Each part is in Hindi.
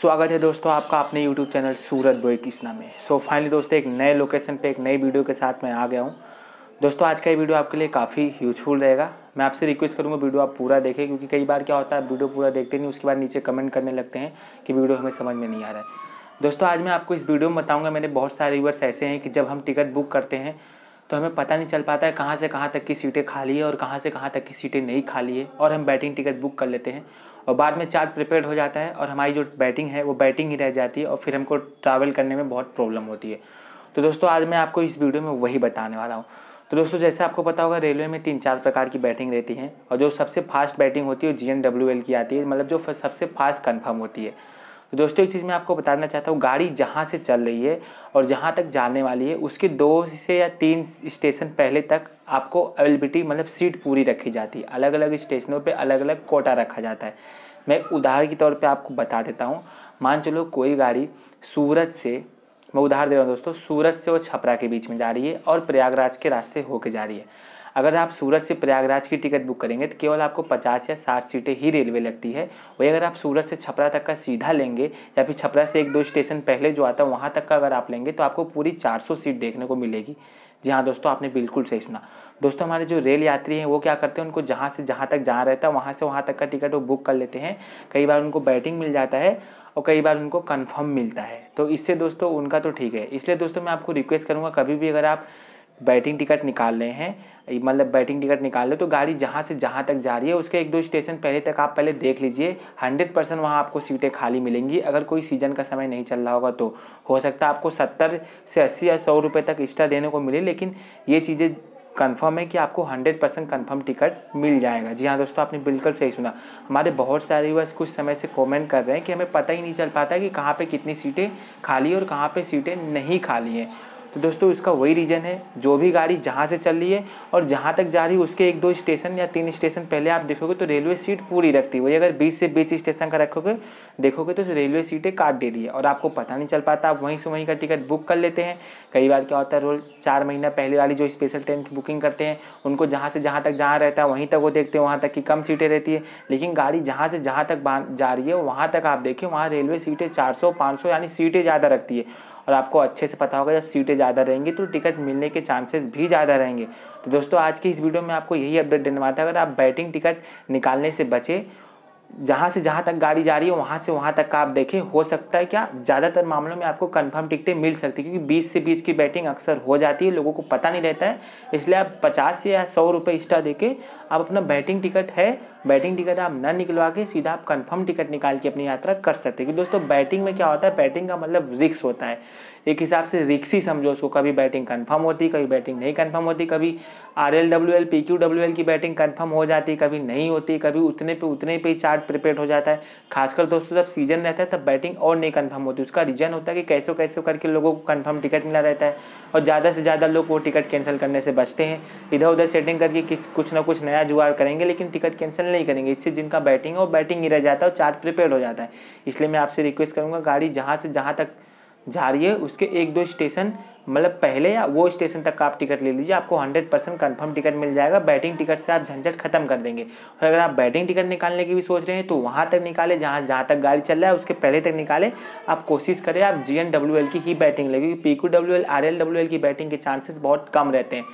स्वागत है दोस्तों आपका अपने YouTube चैनल सूरत बोई कृष्णा में सो so, फाइनली दोस्तों एक नए लोकेशन पे एक नई वीडियो के साथ मैं आ गया हूँ दोस्तों आज का ये वीडियो आपके लिए काफ़ी यूजफुल रहेगा मैं आपसे रिक्वेस्ट करूँगा वीडियो आप पूरा देखें क्योंकि कई बार क्या होता है वीडियो पूरा देखते नहीं उसके बाद नीचे कमेंट करने लगते हैं कि वीडियो हमें समझ में नहीं आ रहा है दोस्तों आज मैं आपको इस वीडियो में बताऊँगा मेरे बहुत सारे व्यूवर्स ऐसे हैं कि जब हम टिकट बुक करते हैं तो हमें पता नहीं चल पाता है कहाँ से कहाँ तक की सीटें खाली है और कहाँ से कहाँ तक की सीटें नहीं खाली है और हम बैटिंग टिकट बुक कर लेते हैं और बाद में चार्ज प्रिपेयर हो जाता है और हमारी जो बैटिंग है वो बैटिंग ही रह जाती है और फिर हमको ट्रैवल करने में बहुत प्रॉब्लम होती है तो दोस्तों आज मैं आपको इस वीडियो में वही बताने वाला हूँ तो दोस्तों जैसे आपको पता होगा रेलवे में तीन चार प्रकार की बैटिंग रहती है और जो सबसे फास्ट बैटिंग होती है वो जी की आती है मतलब जो सबसे फास्ट कन्फर्म होती है तो दोस्तों एक चीज़ मैं आपको बताना चाहता हूँ गाड़ी जहाँ से चल रही है और जहाँ तक जाने वाली है उसके दो से या तीन स्टेशन पहले तक आपको अवेलेबिलिटी मतलब सीट पूरी रखी जाती है अलग अलग स्टेशनों पर अलग अलग कोटा रखा जाता है मैं उदाहरण के तौर पर आपको बता देता हूँ मान चलो कोई गाड़ी सूरत से मैं उदाहरण दे रहा हूँ दोस्तों सूरत से और छपरा के बीच में जा रही है और प्रयागराज के रास्ते होके जा रही है अगर आप सूरत से प्रयागराज की टिकट बुक करेंगे तो केवल आपको पचास या साठ सीटें ही रेलवे लगती है वही अगर आप सूरत से छपरा तक का सीधा लेंगे या फिर छपरा से एक दो स्टेशन पहले जो आता है वहाँ तक का अगर आप लेंगे तो आपको पूरी चार सीट देखने को मिलेगी जी हाँ दोस्तों आपने बिल्कुल सही सुना दोस्तों हमारे जो रेल यात्री हैं वो क्या करते हैं उनको जहाँ से जहाँ तक जहाँ रहता है वहाँ से वहाँ तक का टिकट वो बुक कर लेते हैं कई बार उनको बैटिंग मिल जाता है और कई बार उनको कंफर्म मिलता है तो इससे दोस्तों उनका तो ठीक है इसलिए दोस्तों मैं आपको रिक्वेस्ट करूँगा कभी भी अगर आप बैटिंग टिकट निकाल रहे हैं मतलब बैटिंग टिकट निकाल लो तो गाड़ी जहाँ से जहाँ तक जा रही है उसके एक दो स्टेशन पहले तक आप पहले देख लीजिए हंड्रेड परसेंट वहाँ आपको सीटें खाली मिलेंगी अगर कोई सीजन का समय नहीं चल रहा होगा तो हो सकता है आपको सत्तर से अस्सी या सौ रुपये तक एक्स्ट्रा देने को मिले लेकिन ये चीज़ें कन्फर्म है कि आपको हंड्रेड परसेंट कन्फर्म टिकट मिल जाएगा जी हाँ दोस्तों आपने बिल्कुल सही सुना हमारे बहुत सारे यूवर्स कुछ समय से कमेंट कर रहे हैं कि हमें पता ही नहीं चल पाता कि कहाँ पे कितनी सीटें खाली और कहाँ पे सीटें नहीं खाली हैं तो दोस्तों इसका वही रीज़न है जो भी गाड़ी जहाँ से चल रही है और जहाँ तक जा रही है उसके एक दो स्टेशन या तीन स्टेशन पहले आप देखोगे तो रेलवे सीट पूरी रखती है वही अगर बीस से बीस स्टेशन का रखोगे देखोगे तो रेलवे सीटें काट दे रही है और आपको पता नहीं चल पाता आप वहीं से वहीं का टिकट बुक कर लेते हैं कई बार क्या होता है रोल चार महीना पहले वाली जो स्पेशल ट्रेन की बुकिंग करते हैं उनको जहाँ से जहाँ तक जहाँ रहता है वहीं तक वो देखते हैं वहाँ तक की कम सीटें रहती है लेकिन गाड़ी जहाँ से जहाँ तक जा रही है वहाँ तक आप देखिए वहाँ रेलवे सीटें चार सौ यानी सीटें ज़्यादा रखती है और आपको अच्छे से पता होगा जब सीटें ज़्यादा रहेंगी तो टिकट मिलने के चांसेस भी ज़्यादा रहेंगे तो दोस्तों आज की इस वीडियो में आपको यही अपडेट देने वाला था अगर आप बैटिंग टिकट निकालने से बचे जहाँ से जहाँ तक गाड़ी जा रही है वहाँ से वहाँ तक आप देखें हो सकता है क्या ज़्यादातर मामलों में आपको कंफर्म टिकटें मिल सकती है क्योंकि बीस से बीच की बैटिंग अक्सर हो जाती है लोगों को पता नहीं रहता है इसलिए आप पचास या सौ रुपये एक्स्ट्रा दे के आप अपना बैटिंग टिकट है बैटिंग टिकट आप ना निकलवा के सीधा आप कन्फर्म टिकट निकाल के अपनी यात्रा कर सकते हैं क्योंकि दोस्तों बैटिंग में क्या होता है बैटिंग का मतलब रिक्स होता है एक हिसाब से रिक्स ही समझो उसको कभी बैटिंग कन्फर्म होती कभी बैटिंग नहीं कन्फर्म होती कभी R L W L P Q W L की बैटिंग कन्फर्म हो जाती कभी नहीं होती कभी उतने पे उतने पे ही चार कार्ड प्रिपेयर हो जाता है खासकर दोस्तों जब सीजन रहता है तब बैटिंग और नहीं कन्फर्म होती उसका रीज़न होता है कि कैसे कैसे करके लोगों को कन्फर्म टिकट मिला रहता है और ज़्यादा से ज़्यादा लोग वो टिकट कैंसिल करने से बचते हैं इधर उधर सेटिंग करके किस कुछ ना कुछ नया जुगाड़ करेंगे लेकिन टिकट कैंसिल नहीं करेंगे इससे जिनका बैटिंग है वो बैटिंग ही रह जाता है और चार्ट प्रिपेयर हो जाता है इसलिए मैं आपसे रिक्वेस्ट करूँगा गाड़ी जहाँ से जहाँ तक जा रही है उसके एक दो स्टेशन मतलब पहले वो स्टेशन तक का आप टिकट ले लीजिए आपको हंड्रेड परसेंट कन्फर्म टिकट मिल जाएगा बैटिंग टिकट से आप झंझट खत्म कर देंगे और अगर आप बैटिंग टिकट निकालने की भी सोच रहे हैं तो वहाँ तक निकाले जहाँ जहाँ तक गाड़ी चल रहा है उसके पहले तक निकाले आप कोशिश करें आप जी की ही बैटिंग लें क्योंकि P Q W L R L W L की बैटिंग के चांसेस बहुत कम रहते हैं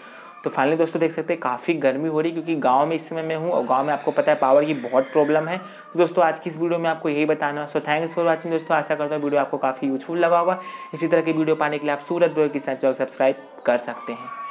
तो फाइनली दोस्तों देख सकते हैं काफ़ी गर्मी हो रही है क्योंकि गांव में इस समय मैं हूँ और गांव में आपको पता है पावर की बहुत प्रॉब्लम है तो दोस्तों आज की इस वीडियो में आपको यही बताना सो थैंक्स फॉर वॉचिंग दोस्तों आशा करता हूँ वीडियो आपको काफ़ी यूजफुल लगा होगा इसी तरह की वीडियो पाने के लिए आप सूरत ब्लॉग की चैनल सब्सक्राइब कर सकते हैं